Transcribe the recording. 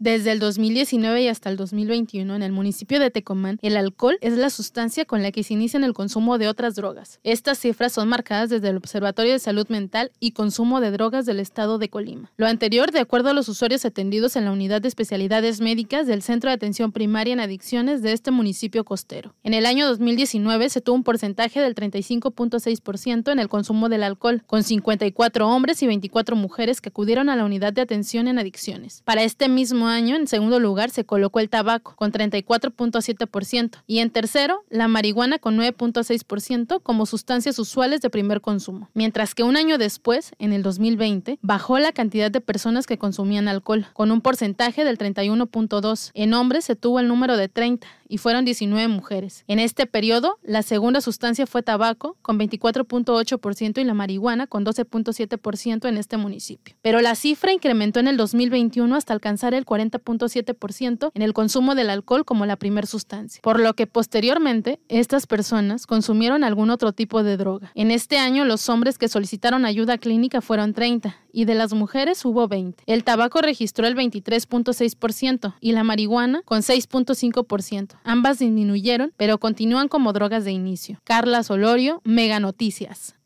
Desde el 2019 y hasta el 2021, en el municipio de Tecomán, el alcohol es la sustancia con la que se inicia el consumo de otras drogas. Estas cifras son marcadas desde el Observatorio de Salud Mental y Consumo de Drogas del Estado de Colima. Lo anterior, de acuerdo a los usuarios atendidos en la unidad de especialidades médicas del Centro de Atención Primaria en Adicciones de este municipio costero. En el año 2019 se tuvo un porcentaje del 35.6% en el consumo del alcohol, con 54 hombres y 24 mujeres que acudieron a la unidad de atención en adicciones. Para este mismo año, en segundo lugar, se colocó el tabaco con 34.7% y en tercero, la marihuana con 9.6% como sustancias usuales de primer consumo. Mientras que un año después, en el 2020, bajó la cantidad de personas que consumían alcohol, con un porcentaje del 31.2. En hombres se tuvo el número de 30 y fueron 19 mujeres. En este periodo, la segunda sustancia fue tabaco con 24.8% y la marihuana con 12.7% en este municipio. Pero la cifra incrementó en el 2021 hasta alcanzar el 40 40.7% en el consumo del alcohol como la primer sustancia, por lo que posteriormente estas personas consumieron algún otro tipo de droga. En este año los hombres que solicitaron ayuda clínica fueron 30 y de las mujeres hubo 20. El tabaco registró el 23.6% y la marihuana con 6.5%. Ambas disminuyeron, pero continúan como drogas de inicio. Carla Solorio, Mega Noticias.